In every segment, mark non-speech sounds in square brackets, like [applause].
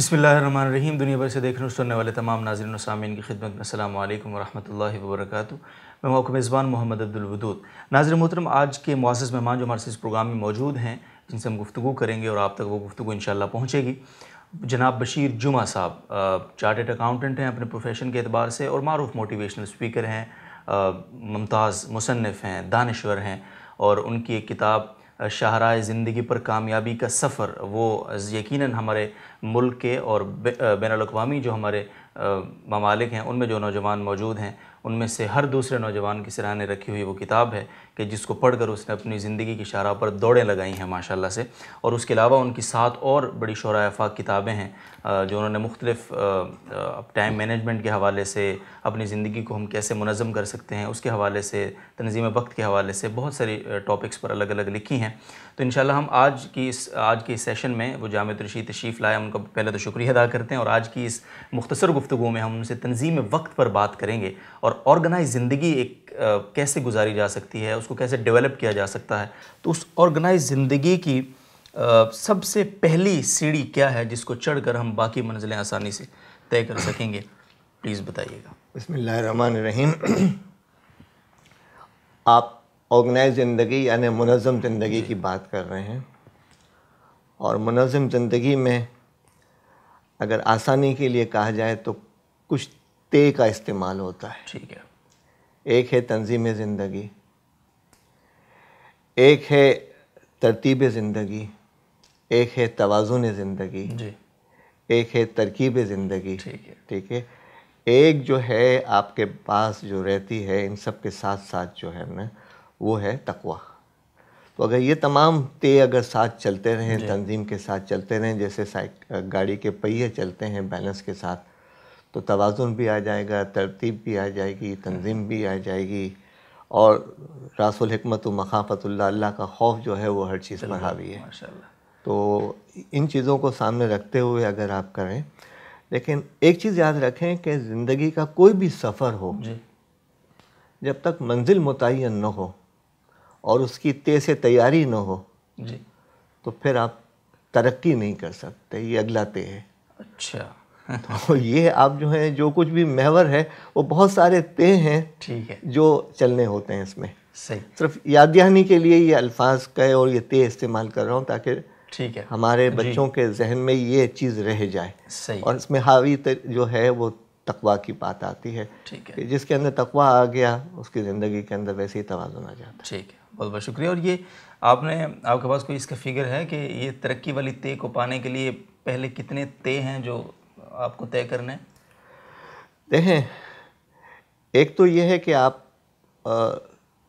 بسم اللہ الرحمن الرحیم دنیا بھر سے دیکھنے اور سننے والے تمام ناظرین و سامعین کی خدمت میں السلام علیکم ورحمۃ اللہ وبرکاتہ میں موقع میزبان محمد عبدالودود ناظر محترم آج کے معزز مہمان جو ہمارے اس پروگرام میں موجود ہیں جن سے ہم گفتگو کریں گے اور آپ تک وہ گفتگو انشاءاللہ پہنچے گی جناب بشیر جمعہ صاحب چارٹیڈ اکاؤنٹنٹ ہیں اپنے پروفیشن کے اعتبار سے اور معروف موٹیویشنل اسپیکر ہیں ممتاز مصنف ہیں دانشور ہیں اور ان کی ایک کتاب شاہراہ زندگی پر کامیابی کا سفر وہ یقیناً ہمارے ملک کے اور بین الاقوامی جو ہمارے ممالک ہیں ان میں جو نوجوان موجود ہیں ان میں سے ہر دوسرے نوجوان کی سرحان رکھی ہوئی وہ کتاب ہے کہ جس کو پڑھ کر اس نے اپنی زندگی کی شرح پر دوڑیں لگائی ہیں ماشاءاللہ سے اور اس کے علاوہ ان کی سات اور بڑی افاق کتابیں ہیں جو انہوں نے مختلف ٹائم مینجمنٹ کے حوالے سے اپنی زندگی کو ہم کیسے منظم کر سکتے ہیں اس کے حوالے سے تنظیم وقت کے حوالے سے بہت ساری ٹاپکس پر الگ الگ لکھی ہیں تو انشاءاللہ ہم آج کی اس آج کے سیشن میں وہ جامع تشریف لائے ہم ان کا پہلے تو شکریہ ادا کرتے ہیں اور آج کی اس مختصر گفتگو میں ہم ان سے تنظیم وقت پر بات کریں گے اور آرگنائز زندگی ایک کیسے گزاری جا سکتی ہے اس کو کیسے ڈیولپ کیا جا سکتا ہے تو اس آرگنائز زندگی کی سب سے پہلی سیڑھی کیا ہے جس کو چڑھ کر ہم باقی منزلیں آسانی سے طے کر سکیں گے پلیز بتائیے گا بسم اللہ الرحمن الرحیم آپ آرگنائز زندگی یعنی منظم زندگی جی۔ کی بات کر رہے ہیں اور منظم زندگی میں اگر آسانی کے لیے کہا جائے تو کچھ تے کا استعمال ہوتا ہے ٹھیک ہے ایک ہے تنظیم زندگی ایک ہے ترتیب زندگی ایک ہے توازن زندگی جی۔ ایک ہے ترکیب زندگی ٹھیک ہے ایک جو ہے آپ کے پاس جو رہتی ہے ان سب کے ساتھ ساتھ جو ہے نا وہ ہے تقوا تو اگر یہ تمام تے اگر ساتھ چلتے رہیں جی۔ تنظیم کے ساتھ چلتے رہیں جیسے گاڑی کے پہیے چلتے ہیں بیلنس کے ساتھ تو توازن بھی آ جائے گا ترتیب بھی آ جائے گی تنظیم بھی آ جائے گی اور راس الحکمت و مخافت اللہ اللہ کا خوف جو ہے وہ ہر چیز پر حاوی ہے تو ان چیزوں کو سامنے رکھتے ہوئے اگر آپ کریں لیکن ایک چیز یاد رکھیں کہ زندگی کا کوئی بھی سفر ہو جی۔ جب تک منزل متعین نہ ہو اور اس کی تیز تیاری نہ ہو جی۔ تو پھر آپ ترقی نہیں کر سکتے یہ اگلا طے ہے اچھا [laughs] یہ آپ جو ہیں جو کچھ بھی محور ہے وہ بہت سارے تے ہیں جو چلنے ہوتے ہیں اس میں صحیح صرف یادیانی کے لیے یہ الفاظ کہے اور یہ تے استعمال کر رہا ہوں تاکہ ٹھیک ہے ہمارے جی۔ بچوں کے ذہن میں یہ چیز رہ جائے اور اس میں حاوی جو ہے وہ تقویٰ کی بات آتی ہے ٹھیک ہے جس کے اندر تقویٰ آ گیا اس کی زندگی کے اندر ویسے ہی توازن آ جاتا ٹھیک ہے بہت بہت شکریہ اور یہ آپ نے آپ کے پاس کوئی اس کا فگر ہے کہ یہ ترقی والی تے کو پانے کے لیے پہلے کتنے تے ہیں جو آپ کو طے کرنے دیکھیں ایک تو یہ ہے کہ آپ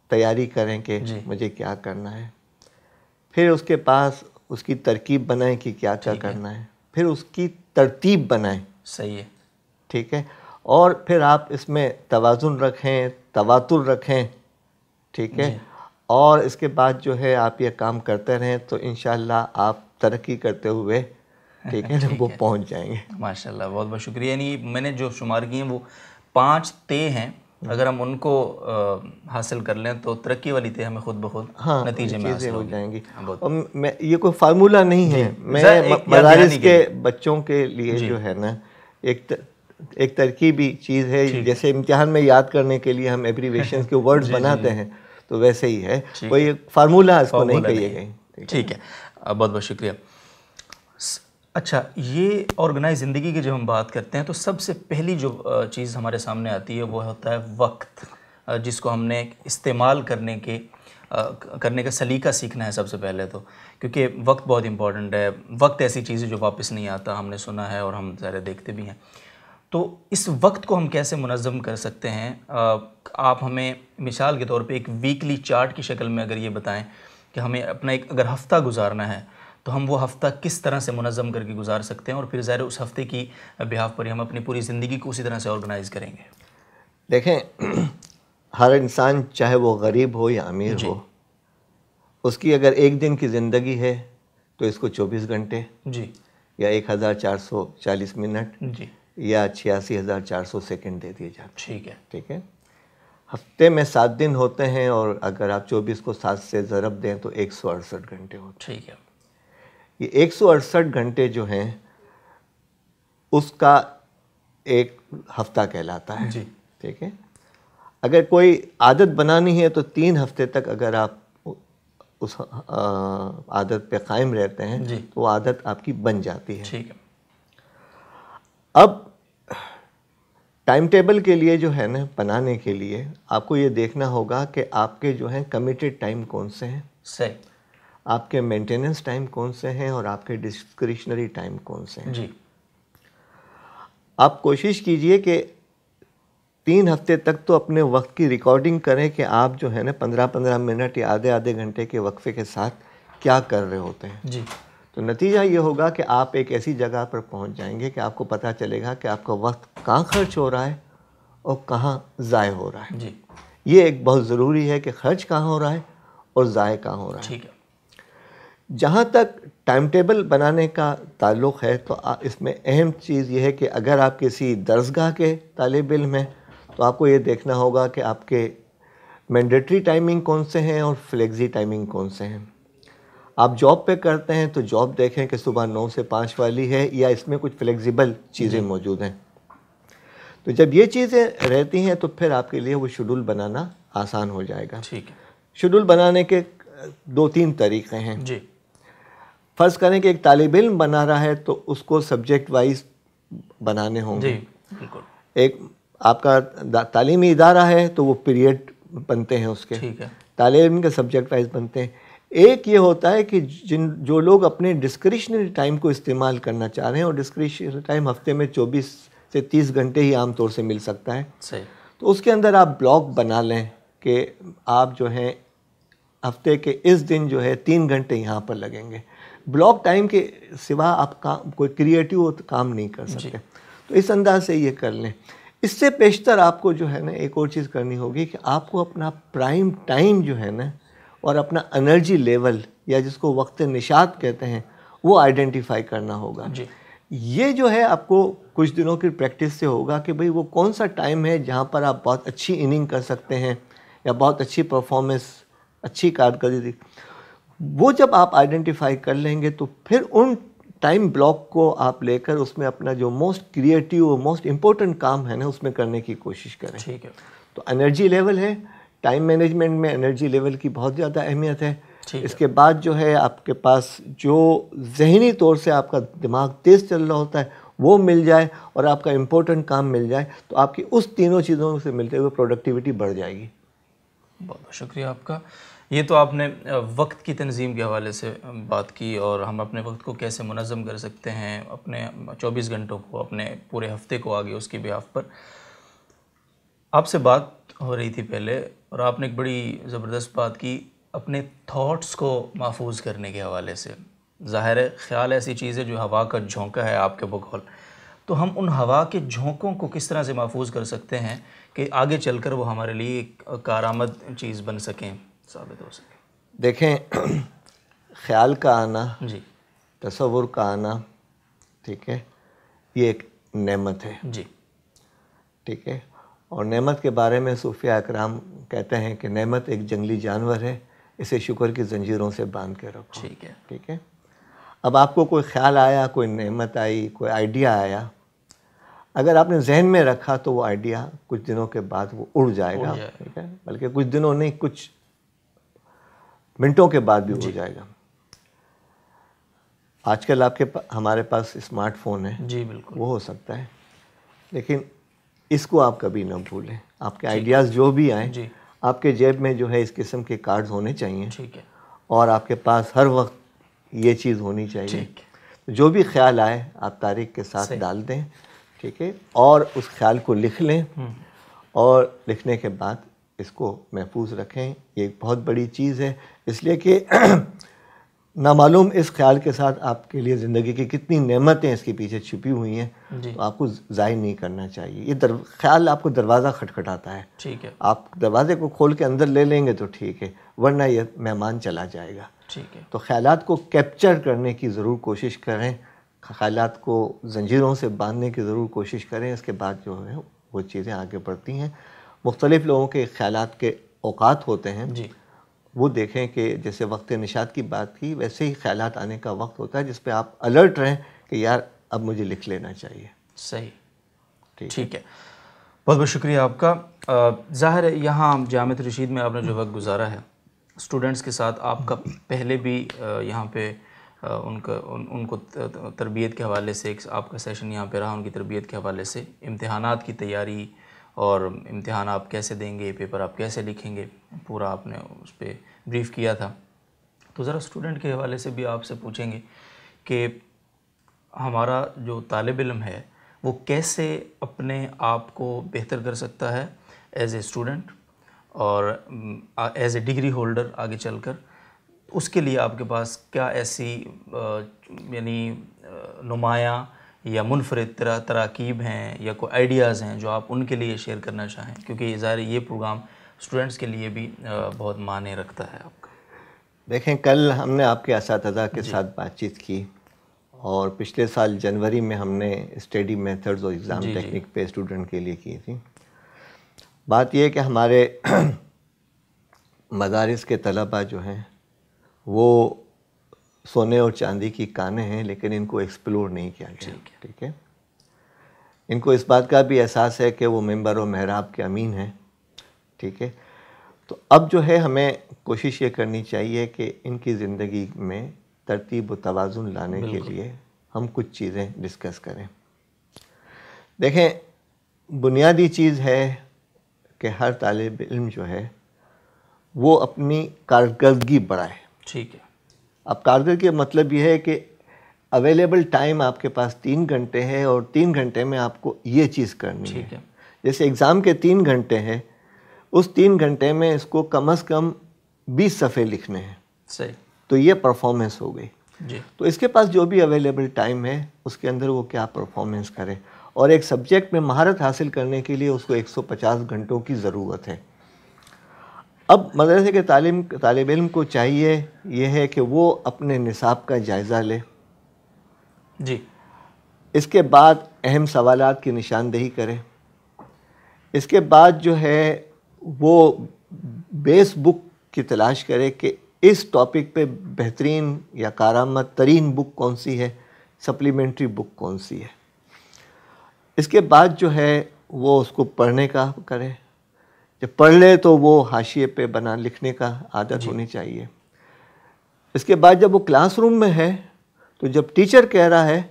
تیاری کریں کہ جی۔ مجھے کیا کرنا ہے پھر اس کے پاس اس کی ترکیب بنائیں کہ کیا کیا کرنا ہے پھر اس کی ترتیب بنائیں صحیح ہے ٹھیک ہے اور پھر آپ اس میں توازن رکھیں تواتر رکھیں ٹھیک ہے جی۔ اور اس کے بعد جو ہے آپ یہ کام کرتے رہیں تو انشاءاللہ آپ ترقی کرتے ہوئے ٹھیک ہے جب وہ پہنچ جائیں گے ماشاء اللہ بہت بہت شکریہ یعنی میں نے جو شمار کی ہیں وہ پانچ تے ہیں اگر ہم ان کو حاصل کر لیں تو ترقی والی تے ہمیں خود بخود ہاں، نتیجے میں حاصل ہو جائیں گی ہاں، میں یہ کوئی فارمولہ نہیں ہے جی۔ میں مدارس کے بچوں کے لیے جی۔ جو ہے نا ایک ایک ترکیبی چیز ہے جیسے امتحان میں یاد کرنے کے لیے ہم ایبریویشن کے ورڈز [laughs] جی، بناتے ہیں تو ویسے ہی ہے وہ یہ فارمولہ اس کو نہیں کہیے گئی ٹھیک ہے بہت بہت شکریہ اچھا یہ آرگنائز زندگی کی جب ہم بات کرتے ہیں تو سب سے پہلی جو چیز ہمارے سامنے آتی ہے وہ ہوتا ہے وقت جس کو ہم نے استعمال کرنے کے کرنے کا سلیقہ سیکھنا ہے سب سے پہلے تو کیونکہ وقت بہت امپورٹنٹ ہے وقت ایسی چیز ہے جو واپس نہیں آتا ہم نے سنا ہے اور ہم ذرا دیکھتے بھی ہیں تو اس وقت کو ہم کیسے منظم کر سکتے ہیں آپ ہمیں مثال کے طور پہ ایک ویکلی چارٹ کی شکل میں اگر یہ بتائیں کہ ہمیں اپنا ایک اگر ہفتہ گزارنا ہے تو ہم وہ ہفتہ کس طرح سے منظم کر کے گزار سکتے ہیں اور پھر ظاہر اس ہفتے کی بحاف پر ہم اپنی پوری زندگی کو اسی طرح سے آرگنائز کریں گے دیکھیں ہر انسان چاہے وہ غریب ہو یا امیر جی۔ ہو اس کی اگر ایک دن کی زندگی ہے تو اس کو چوبیس گھنٹے جی یا ایک ہزار چار سو چالیس منٹ جی یا چھیاسی ہزار چار سو سیکنڈ دے دیے جاتے ٹھیک ہے ٹھیک ہے ہفتے میں سات دن ہوتے ہیں اور اگر آپ چوبیس کو سات سے ضرب دیں تو ایک سو اڑسٹھ گھنٹے ہو ٹھیک ہے ایک سو اڑسٹھ گھنٹے جو ہیں اس کا ایک ہفتہ کہلاتا ہے جی ٹھیک ہے اگر کوئی عادت بنانی ہے تو تین ہفتے تک اگر آپ اس عادت پہ قائم رہتے ہیں جی۔ تو وہ عادت آپ کی بن جاتی ہے ٹھیک ہے اب ٹائم ٹیبل کے لیے جو ہے نا بنانے کے لیے آپ کو یہ دیکھنا ہوگا کہ آپ کے جو ہیں کمیٹیڈ ٹائم کون سے ہیں صحیح آپ کے مینٹیننس ٹائم کون سے ہیں اور آپ کے ڈسکرشنری ٹائم کون سے ہیں جی آپ کوشش کیجئے کہ تین ہفتے تک تو اپنے وقت کی ریکارڈنگ کریں کہ آپ جو ہے نا پندرہ پندرہ منٹ یا آدھے آدھے گھنٹے کے وقفے کے ساتھ کیا کر رہے ہوتے ہیں جی تو نتیجہ یہ ہوگا کہ آپ ایک ایسی جگہ پر پہنچ جائیں گے کہ آپ کو پتہ چلے گا کہ آپ کا وقت کہاں خرچ ہو رہا ہے اور کہاں ضائع ہو رہا ہے جی یہ ایک بہت ضروری ہے کہ خرچ کہاں ہو رہا ہے اور ضائع کہاں ہو رہا ہے ٹھیک ہے جہاں تک ٹائم ٹیبل بنانے کا تعلق ہے تو اس میں اہم چیز یہ ہے کہ اگر آپ کسی درسگاہ کے طالب علم ہیں تو آپ کو یہ دیکھنا ہوگا کہ آپ کے مینڈیٹری ٹائمنگ کون سے ہیں اور فلیگزی ٹائمنگ کون سے ہیں آپ جاب پہ کرتے ہیں تو جاب دیکھیں کہ صبح نو سے پانچ والی ہے یا اس میں کچھ فلیگزیبل چیزیں جی۔ موجود ہیں تو جب یہ چیزیں رہتی ہیں تو پھر آپ کے لیے وہ شیڈول بنانا آسان ہو جائے گا شیڈول بنانے کے دو تین طریقے ہیں جی۔ فرض کریں کہ ایک طالب علم بنا رہا ہے تو اس کو سبجیکٹ وائز بنانے ہوں گے جی، بالکل ایک آپ کا تعلیمی ادارہ ہے تو وہ پیریڈ بنتے ہیں اس کے طالب علم کے سبجیکٹ وائز بنتے ہیں ایک یہ ہوتا ہے کہ جن جو لوگ اپنے ڈسکریشنری ٹائم کو استعمال کرنا چاہ رہے ہیں اور ڈسکریشنری ٹائم ہفتے میں چوبیس سے تیس گھنٹے ہی عام طور سے مل سکتا ہے تو اس کے اندر آپ بلاگ بنا لیں کہ آپ جو ہیں ہفتے کے اس دن جو ہے تین گھنٹے یہاں پر لگیں گے بلاک ٹائم کے سوا آپ کا کوئی کریٹیو کام نہیں کر جی۔ سکتے تو اس انداز سے یہ کر لیں اس سے بیشتر آپ کو جو ہے نا ایک اور چیز کرنی ہوگی کہ آپ کو اپنا پرائم ٹائم جو ہے نا اور اپنا انرجی لیول یا جس کو وقت نشات کہتے ہیں وہ آئیڈینٹیفائی کرنا ہوگا جی۔ یہ جو ہے آپ کو کچھ دنوں کی پریکٹس سے ہوگا کہ بھئی وہ کون سا ٹائم ہے جہاں پر آپ بہت اچھی اننگ کر سکتے ہیں یا بہت اچھی پرفارمنس اچھی کارکردگی وہ جب آپ آئیڈینٹیفائی کر لیں گے تو پھر ان ٹائم بلاک کو آپ لے کر اس میں اپنا جو موسٹ کریٹیو اور موسٹ امپورٹنٹ کام ہے نا اس میں کرنے کی کوشش کریں ٹھیک ہے تو انرجی لیول ہے ٹائم مینجمنٹ میں انرجی لیول کی بہت زیادہ اہمیت ہے اس کے بعد جو ہے آپ کے پاس جو ذہنی طور سے آپ کا دماغ تیز چل رہا ہوتا ہے وہ مل جائے اور آپ کا امپورٹنٹ کام مل جائے تو آپ کی اس تینوں چیزوں سے ملتے ہوئے پروڈکٹیوٹی بڑھ جائے گی بہت بہت شکریہ آپ کا یہ تو آپ نے وقت کی تنظیم کے حوالے سے بات کی اور ہم اپنے وقت کو کیسے منظم کر سکتے ہیں اپنے چوبیس گھنٹوں کو اپنے پورے ہفتے کو آگے اس کی بیاف پر آپ سے بات ہو رہی تھی پہلے اور آپ نے ایک بڑی زبردست بات کی اپنے تھاٹس کو محفوظ کرنے کے حوالے سے ظاہر خیال ایسی چیز ہے جو ہوا کا جھونکا ہے آپ کے بغول تو ہم ان ہوا کے جھونکوں کو کس طرح سے محفوظ کر سکتے ہیں کہ آگے چل کر وہ ہمارے لیے ایک کارآمد چیز بن سکیں ثابت ہو سکے دیکھیں خیال کا آنا جی تصور کا آنا ٹھیک ہے یہ ایک نعمت ہے جی ٹھیک ہے اور نعمت کے بارے میں صوفیہ اکرام کہتے ہیں کہ نعمت ایک جنگلی جانور ہے اسے شکر کی زنجیروں سے باندھ کے رکھو ٹھیک ہے ٹھیک ہے اب آپ کو کوئی خیال آیا کوئی نعمت آئی کوئی آئیڈیا آیا اگر آپ نے ذہن میں رکھا تو وہ آئیڈیا کچھ دنوں کے بعد وہ اڑ جائے گا ٹھیک ہے بلکہ کچھ دنوں نہیں کچھ منٹوں کے بعد بھی ہو جی۔ جائے گا آج کل آپ کے ہمارے پاس اسمارٹ فون ہے جی بالکل وہ ہو سکتا ہے لیکن اس کو آپ کبھی نہ بھولیں آپ کے جی۔ آئیڈیاز جو بھی آئیں جی۔ آپ کے جیب میں جو ہے اس قسم کے کارڈز ہونے چاہیے اور آپ کے پاس ہر وقت یہ چیز ہونی چاہیے جو بھی خیال آئے آپ تاریخ کے ساتھ ڈال دیں ٹھیک ہے اور اس خیال کو لکھ لیں اور لکھنے کے بعد اس کو محفوظ رکھیں یہ ایک بہت بڑی چیز ہے اس لیے کہ [clears throat] نامعلوم اس خیال کے ساتھ آپ کے لیے زندگی کی کتنی نعمتیں اس کے پیچھے چھپی ہوئی ہیں جی۔ تو آپ کو ضائع نہیں کرنا چاہیے یہ در خیال آپ کو دروازہ کھٹکھٹاتا ہے ٹھیک ہے آپ دروازے کو کھول کے اندر لے لیں گے تو ٹھیک ہے ورنہ یہ مہمان چلا جائے گا ٹھیک ہے تو خیالات کو کیپچر کرنے کی ضرور کوشش کریں خیالات کو زنجیروں سے باندھنے کی ضرور کوشش کریں اس کے بعد جو ہے وہ چیزیں آگے بڑھتی ہیں مختلف لوگوں کے خیالات کے اوقات ہوتے ہیں جی وہ دیکھیں کہ جیسے وقت نشات کی بات کی ویسے ہی خیالات آنے کا وقت ہوتا ہے جس پہ آپ الرٹ رہیں کہ یار اب مجھے لکھ لینا چاہیے صحیح ٹھیک ہے بہت بہت شکریہ آپ کا ظاہر ہے یہاں جامعت رشید میں آپ نے جو وقت گزارا ہے اسٹوڈنٹس کے ساتھ آپ کا پہلے بھی یہاں پہ ان کا ان کو تربیت کے حوالے سے آپ کا سیشن یہاں پہ رہا ان کی تربیت کے حوالے سے امتحانات کی تیاری اور امتحان آپ کیسے دیں گے پیپر آپ کیسے لکھیں گے پورا آپ نے اس پہ بریف کیا تھا تو ذرا اسٹوڈنٹ کے حوالے سے بھی آپ سے پوچھیں گے کہ ہمارا جو طالب علم ہے وہ کیسے اپنے آپ کو بہتر کر سکتا ہے ایز اے اسٹوڈنٹ اور ایز اے ڈگری ہولڈر آگے چل کر اس کے لیے آپ کے پاس کیا ایسی یعنی نمایاں یا منفرد طرح تراکیب ہیں یا کوئی آئیڈیاز ہیں جو آپ ان کے لیے شیئر کرنا چاہیں کیونکہ ظاہر یہ پروگرام اسٹوڈنٹس کے لیے بھی بہت معنی رکھتا ہے آپ کا دیکھیں کل ہم نے آپ کے اساتذہ کے جی۔ ساتھ بات چیت کی اور پچھلے سال جنوری میں ہم نے اسٹڈی میتھڈز اور ایگزام جی، ٹیکنک جی۔ پہ اسٹوڈنٹ کے لیے کی تھی بات یہ کہ ہمارے [clears throat] مدارس کے طلبہ جو ہیں وہ سونے اور چاندی کی کانیں ہیں لیکن ان کو ایکسپلور نہیں کیا گیا ٹھیک ہے ان کو اس بات کا بھی احساس ہے کہ وہ ممبر و محراب کے امین ہیں ٹھیک ہے تو اب جو ہے ہمیں کوشش یہ کرنی چاہیے کہ ان کی زندگی میں ترتیب و توازن لانے کے لیے ہم کچھ چیزیں ڈسکس کریں دیکھیں بنیادی چیز ہے کہ ہر طالب علم جو ہے وہ اپنی کارکردگی بڑھائے ٹھیک ہے اب کارگر کے مطلب یہ ہے کہ اویلیبل ٹائم آپ کے پاس تین گھنٹے ہے اور تین گھنٹے میں آپ کو یہ چیز کرنی ہے جیسے اگزام کے تین گھنٹے ہیں اس تین گھنٹے میں اس کو کم از کم بیس صفحے لکھنے ہیں صحیح تو یہ پرفارمنس ہو گئی جی۔ تو اس کے پاس جو بھی اویلیبل ٹائم ہے اس کے اندر وہ کیا پرفارمنس کرے اور ایک سبجیکٹ میں مہارت حاصل کرنے کے لیے اس کو ایک سو پچاس گھنٹوں کی ضرورت ہے اب مدرسے کے تعلیم طالب علم کو چاہیے یہ ہے کہ وہ اپنے نصاب کا جائزہ لے جی اس کے بعد اہم سوالات کی نشاندہی کرے اس کے بعد جو ہے وہ بیس بک کی تلاش کرے کہ اس ٹاپک پہ بہترین یا کارآمد ترین بک کون سی ہے سپلیمنٹری بک کون سی ہے اس کے بعد جو ہے وہ اس کو پڑھنے کا کرے جب پڑھ لے تو وہ حاشیے پہ بنا لکھنے کا عادت جی۔ ہونی چاہیے اس کے بعد جب وہ کلاس روم میں ہے تو جب ٹیچر کہہ رہا ہے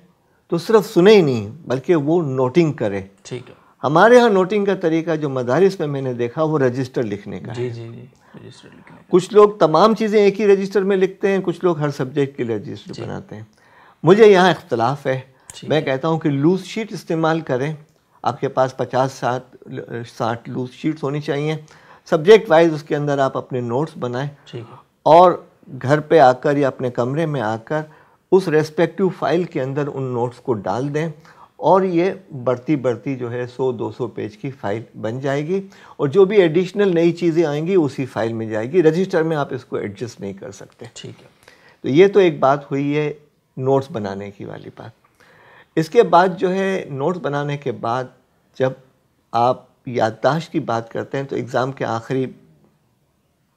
تو صرف سنے ہی نہیں بلکہ وہ نوٹنگ کرے ٹھیک ہمارے ہاں نوٹنگ کا طریقہ جو مدارس میں میں نے دیکھا وہ رجسٹر جی، جی، لکھنے کا کچھ لوگ تمام چیزیں ایک ہی رجسٹر میں لکھتے ہیں کچھ لوگ ہر سبجیکٹ کے رجسٹر بناتے ہیں مجھے یہاں اختلاف ہے میں کہتا ہوں کہ لوز شیٹ استعمال کریں آپ کے پاس پچاس ساٹھ ساٹھ لوز شیٹس ہونی چاہیے سبجیکٹ وائز اس کے اندر آپ اپنے نوٹس بنائیں اور گھر پہ آ کر یا اپنے کمرے میں آ کر اس ریسپیکٹو فائل کے اندر ان نوٹس کو ڈال دیں اور یہ بڑھتی بڑھتی جو ہے سو دو سو پیج کی فائل بن جائے گی اور جو بھی ایڈیشنل نئی چیزیں آئیں گی اسی فائل میں جائے گی رجسٹر میں آپ اس کو ایڈجسٹ نہیں کر سکتے ٹھیک ہے تو یہ تو ایک بات ہوئی ہے نوٹس بنانے کی والی بات اس کے بعد جو ہے نوٹ بنانے کے بعد جب آپ یادداشت کی بات کرتے ہیں تو اگزام کے آخری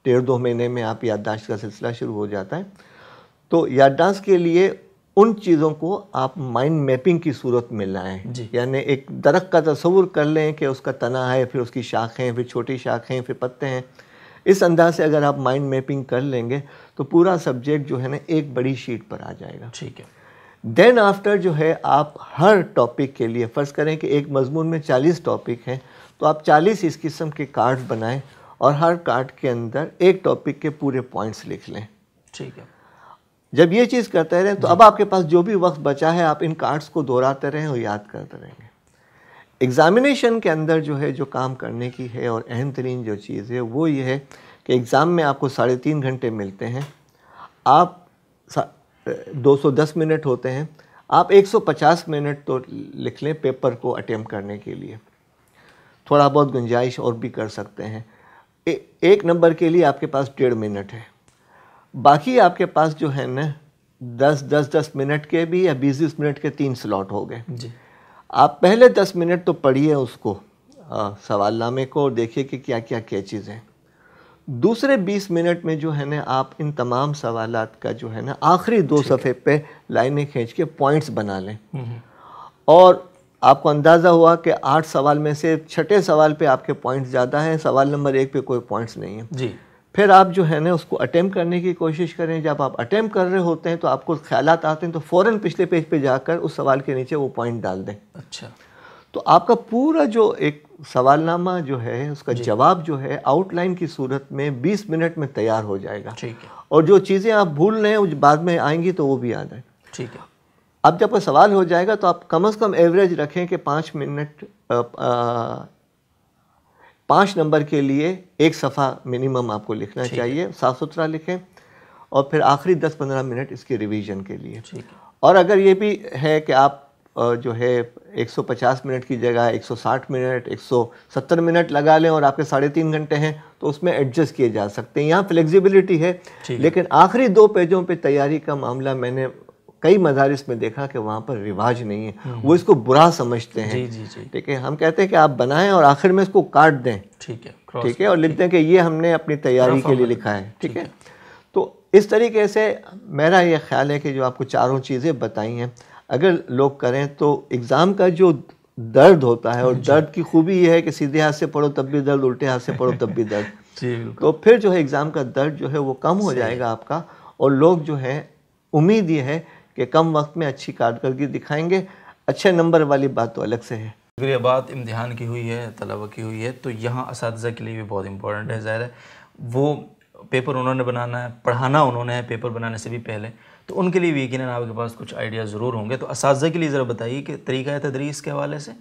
ڈیڑھ دو مہینے میں آپ یادداشت کا سلسلہ شروع ہو جاتا ہے تو یادداشت کے لیے ان چیزوں کو آپ مائنڈ میپنگ کی صورت میں لائیں جی یعنی ایک درخت کا تصور کر لیں کہ اس کا تنا ہے پھر اس کی شاخیں پھر چھوٹی شاخیں پھر پتے ہیں اس انداز سے اگر آپ مائنڈ میپنگ کر لیں گے تو پورا سبجیکٹ جو ہے نا ایک بڑی شیٹ پر آ جائے گا ٹھیک ہے دین آفٹر جو ہے آپ ہر ٹاپک کے لیے فرض کریں کہ ایک مضمون میں چالیس ٹاپک ہیں تو آپ چالیس اس قسم کے کارڈ بنائیں اور ہر کارڈ کے اندر ایک ٹاپک کے پورے پوائنٹس لکھ لیں ٹھیک ہے جب یہ چیز کرتے رہیں تو اب آپ کے پاس جو بھی وقت بچا ہے آپ ان کارڈس کو دہراتے رہیں اور یاد کرتے رہیں گے ایگزامینیشن کے اندر جو ہے جو کام کرنے کی ہے اور اہم ترین جو چیز ہے وہ یہ ہے کہ ایگزام میں آپ کو ساڑھے تین گھنٹے ملتے ہیں آپ دو سو دس منٹ ہوتے ہیں آپ ایک سو پچاس منٹ تو لکھ لیں پیپر کو اٹیم کرنے کے لیے تھوڑا بہت گنجائش اور بھی کر سکتے ہیں ایک نمبر کے لیے آپ کے پاس ڈیڑھ منٹ ہے باقی آپ کے پاس جو ہے نا دس دس دس منٹ کے بھی یا بیس بیس منٹ کے تین سلاٹ ہو گئے جی۔ آپ پہلے دس منٹ تو پڑھیے اس کو سوال نامے کو اور دیکھیے کہ کیا کیا کیا چیزیں ہیں دوسرے بیس منٹ میں جو ہے نا آپ ان تمام سوالات کا جو ہے نا آخری دو صفحے پہ لائنیں کھینچ کے پوائنٹس بنا لیں اور آپ کو اندازہ ہوا کہ آٹھ سوال میں سے چھٹے سوال پہ آپ کے پوائنٹس زیادہ ہیں سوال نمبر ایک پہ کوئی پوائنٹس نہیں ہیں جی پھر آپ جو ہے نا اس کو اٹیمپ کرنے کی کوشش کریں جب آپ اٹیمپ کر رہے ہوتے ہیں تو آپ کو خیالات آتے ہیں تو فوراً پچھلے پیج پہ جا کر اس سوال کے نیچے وہ پوائنٹ ڈال دیں اچھا تو آپ کا پورا جو ایک سوال نامہ جو ہے اس کا جی۔ جواب جو ہے آؤٹ لائن کی صورت میں بیس منٹ میں تیار ہو جائے گا اور جو چیزیں آپ بھول رہے ہیں بعد میں آئیں گی تو وہ بھی آ جائیں ٹھیک ہے اب جب سوال ہو جائے گا تو آپ کم از کم ایوریج رکھیں کہ پانچ منٹ پانچ نمبر کے لیے ایک صفحہ منیمم آپ کو لکھنا چاہیے صاف ستھرا لکھیں اور پھر آخری دس پندرہ منٹ اس کے ریویژن کے لیے اور اگر یہ بھی ہے کہ آپ جو ہے ایک سو پچاس منٹ کی جگہ ایک سو ساٹھ منٹ ایک سو ستر منٹ لگا لیں اور آپ کے ساڑھے تین گھنٹے ہیں تو اس میں ایڈجسٹ کیے جا سکتے ہیں یہاں فلیکزیبلیٹی ہے لیکن آخری دو پیجوں پہ تیاری کا معاملہ میں نے کئی مدارس میں دیکھا کہ وہاں پر رواج نہیں ہے وہ اس کو برا سمجھتے ہیں جی، جی، جی۔ ٹھیک ہے ہم کہتے ہیں کہ آپ بنائیں اور آخر میں اس کو کاٹ دیں ٹھیک ہے ٹھیک ہے اور لکھتے ہیں کہ یہ ہم نے اپنی تیاری کے لیے لکھا ہے ٹھیک ہے تو اس طریقے سے میرا یہ خیال ہے کہ جو آپ کو چاروں چیزیں بتائی ہیں اگر لوگ کریں تو اگزام کا جو درد ہوتا ہے اور جی۔ درد کی خوبی یہ ہے کہ سیدھے ہاتھ سے پڑھو تب بھی درد الٹے ہاتھ سے پڑھو تب بھی درد [laughs] جی، تو پھر جو ہے اگزام کا درد جو ہے وہ کم ہو جائے گا آپ کا اور لوگ جو ہے امید یہ ہے کہ کم وقت میں اچھی کارکردگی دکھائیں گے اچھے نمبر والی بات تو الگ سے ہے اگر یہ بات امتحان کی ہوئی ہے طلبہ کی ہوئی ہے تو یہاں اساتذہ کے لیے بھی بہت امپورٹنٹ ہے ظاہر ہے وہ پیپر انہوں نے بنانا ہے پڑھانا انہوں نے پیپر بنانے سے بھی پہلے تو ان کے لیے یقیناً آپ کے پاس کچھ آئیڈیا ضرور ہوں گے تو اساتذہ کے لیے ذرا بتائیے کہ طریقہ ہے تدریس کے حوالے سے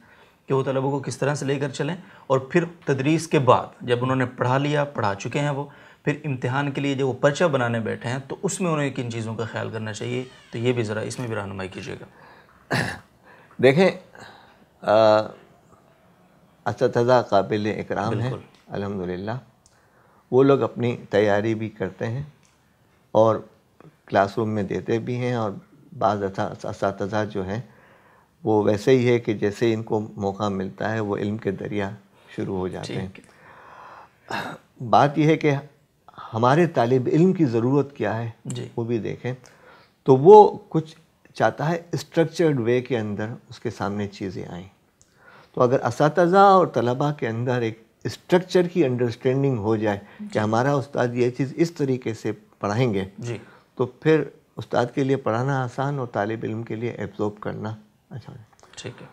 کہ وہ طلبوں کو کس طرح سے لے کر چلیں اور پھر تدریس کے بعد جب انہوں نے پڑھا لیا پڑھا چکے ہیں وہ پھر امتحان کے لیے جب وہ پرچہ بنانے بیٹھے ہیں تو اس میں انہیں کن چیزوں کا خیال کرنا چاہیے تو یہ بھی ذرا اس میں بھی رہنمائی کیجیے گا دیکھیں اساتذہ قابل اکرام ہیں الحمد للہ وہ لوگ اپنی تیاری بھی کرتے ہیں اور کلاس روم میں دیتے بھی ہیں اور بعض اساتذہ جو ہیں وہ ویسے ہی ہے کہ جیسے ان کو موقع ملتا ہے وہ علم کے دریا شروع ہو جاتے ہیں بات یہ ہے کہ ہمارے طالب علم کی ضرورت کیا ہے جی۔ وہ بھی دیکھیں تو وہ کچھ چاہتا ہے اسٹرکچرڈ وے کے اندر اس کے سامنے چیزیں آئیں تو اگر اساتذہ اور طلباء کے اندر ایک اسٹرکچر کی انڈرسٹینڈنگ ہو جائے کہ جی۔ ہمارا استاد یہ چیز اس طریقے سے پڑھائیں گے جی۔ تو پھر استاد کے لیے پڑھانا آسان اور طالب علم کے لیے ایبزورب کرنا اچھا ٹھیک ہے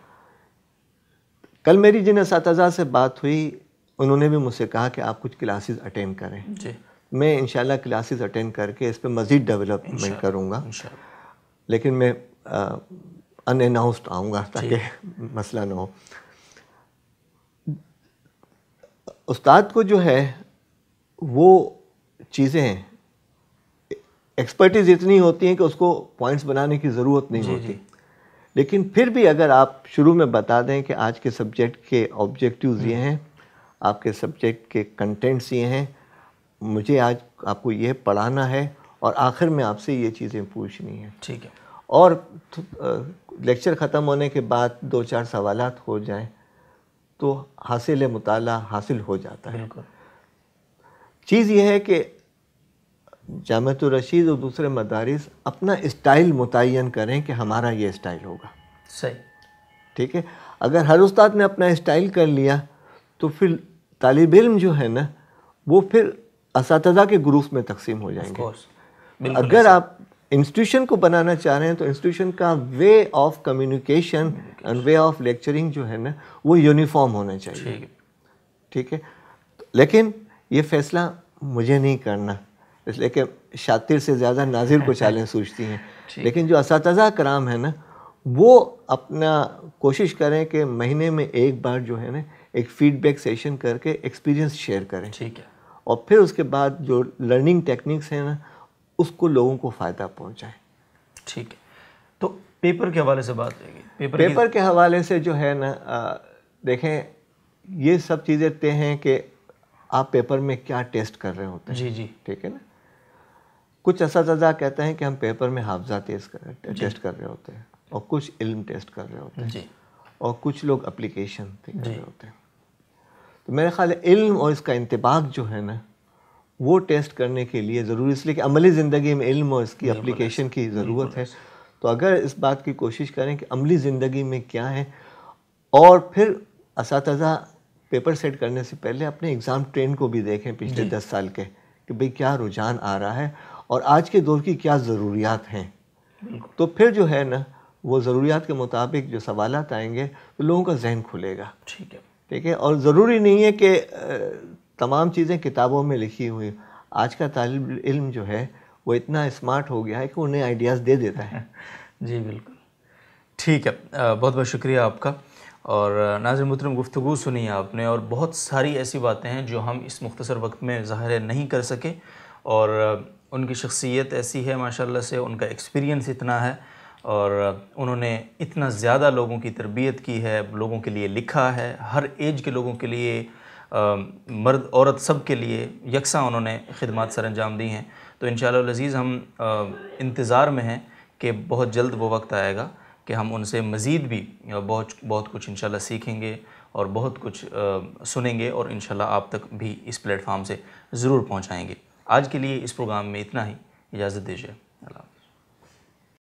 کل میری جن اساتذہ سے بات ہوئی انہوں نے بھی مجھ سے کہا کہ آپ کچھ کلاسز اٹینڈ کریں جی۔ میں ان شاء اللہ کلاسز اٹینڈ کر کے اس پہ مزید ڈیولپمنٹ کروں گا لیکن میں ان اناؤنسڈ آؤں گا جی۔ تاکہ مسئلہ نہ ہو استاد کو جو ہے وہ چیزیں ہیں ایکسپرٹیز اتنی ہوتی ہیں کہ اس کو پوائنٹس بنانے کی ضرورت نہیں جی، جی۔ ہوتی لیکن پھر بھی اگر آپ شروع میں بتا دیں کہ آج کے سبجیکٹ کے آبجیکٹیوز یہ ہیں آپ کے سبجیکٹ کے کنٹینٹس یہ ہیں مجھے آج آپ کو یہ پڑھانا ہے اور آخر میں آپ سے یہ چیزیں پوچھنی ہیں ٹھیک ہے اور لیکچر ختم ہونے کے بعد دو چار سوالات ہو جائیں تو حاصل مطالعہ حاصل ہو جاتا ہے چیز یہ ہے کہ جامعت الرشید اور دوسرے مدارس اپنا اسٹائل متعین کریں کہ ہمارا یہ اسٹائل ہوگا صحیح ٹھیک ہے اگر ہر استاد نے اپنا اسٹائل کر لیا تو پھر طالب علم جو ہے نا وہ پھر اساتذہ کے گروپ میں تقسیم ہو جائیں گے اگر آپ انسٹیٹیوشن کو بنانا چاہ رہے ہیں تو انسٹیٹیوشن کا way of communication and way of lecturing جو ہے نا وہ یونیفارم ہونا چاہیے ٹھیک ہے لیکن یہ فیصلہ مجھے نہیں کرنا اس لیے کہ شاطر سے زیادہ ناظر کو [laughs] چالیں سوچتی ہیں جی۔ لیکن جو اساتذہ کرام ہیں نا وہ اپنا کوشش کریں کہ مہینے میں ایک بار جو ہے نا ایک فیڈ بیک سیشن کر کے ایکسپیرینس شیئر کریں ٹھیک ہے اور پھر اس کے بعد جو لرننگ ٹیکنکس ہیں نا اس کو لوگوں کو فائدہ پہنچائیں ٹھیک ہے تو پیپر کے حوالے سے بات کریں گے پیپر کے حوالے سے جو ہے نا دیکھیں یہ سب چیزیں طے ہیں کہ آپ پیپر میں کیا ٹیسٹ کر رہے ہوتے ہیں جی جی ٹھیک ہے نا کچھ اساتذہ کہتے ہیں کہ ہم پیپر میں حافظہ تیز کر جی۔ ٹیسٹ کر رہے ہوتے ہیں اور کچھ علم ٹیسٹ کر رہے ہوتے ہیں جی۔ اور کچھ لوگ اپلیکیشن کر جی۔ رہے ہوتے ہیں تو میرے خیال ہے علم اور اس کا انتباق جو ہے نا وہ ٹیسٹ کرنے کے لیے ضروری اس لیے کہ عملی زندگی میں علم اور اس کی اپلیکیشن کی ضرورت ہے تو اگر اس بات کی کوشش کریں کہ عملی زندگی میں کیا ہے اور پھر اساتذہ پیپر سیٹ کرنے سے پہلے اپنے ایگزام ٹرین کو بھی دیکھیں پچھلے دس سال کے کہ بھئی کیا رجحان آ رہا ہے اور آج کے دور کی کیا ضروریات ہیں تو پھر جو ہے نا وہ ضروریات کے مطابق جو سوالات آئیں گے تو لوگوں کا ذہن کھلے گا ٹھیک ہے ٹھیک ہے اور ضروری نہیں ہے کہ تمام چیزیں کتابوں میں لکھی ہوئی آج کا طالب علم جو ہے وہ اتنا اسمارٹ ہو گیا ہے کہ وہ نئے آئیڈیاز دے دیتا ہے [laughs] جی بالکل ٹھیک ہے بہت بہت شکریہ آپ کا اور ناظر محترم گفتگو سنی آپ نے اور بہت ساری ایسی باتیں ہیں جو ہم اس مختصر وقت میں ظاہر نہیں کر سکے اور ان کی شخصیت ایسی ہے ماشاءاللہ سے ان کا ایکسپیرینس اتنا ہے اور انہوں نے اتنا زیادہ لوگوں کی تربیت کی ہے لوگوں کے لیے لکھا ہے ہر ایج کے لوگوں کے لیے مرد عورت سب کے لیے یکساں انہوں نے خدمات سر انجام دی ہیں تو انشاءاللہ العزیز ہم انتظار میں ہیں کہ بہت جلد وہ وقت آئے گا کہ ہم ان سے مزید بھی بہت بہت کچھ انشاءاللہ سیکھیں گے اور بہت کچھ سنیں گے اور انشاءاللہ آپ تک بھی اس پلیٹ فارم سے ضرور پہنچائیں گے آج کے لیے اس پروگرام میں اتنا ہی اجازت دیجیے اللہ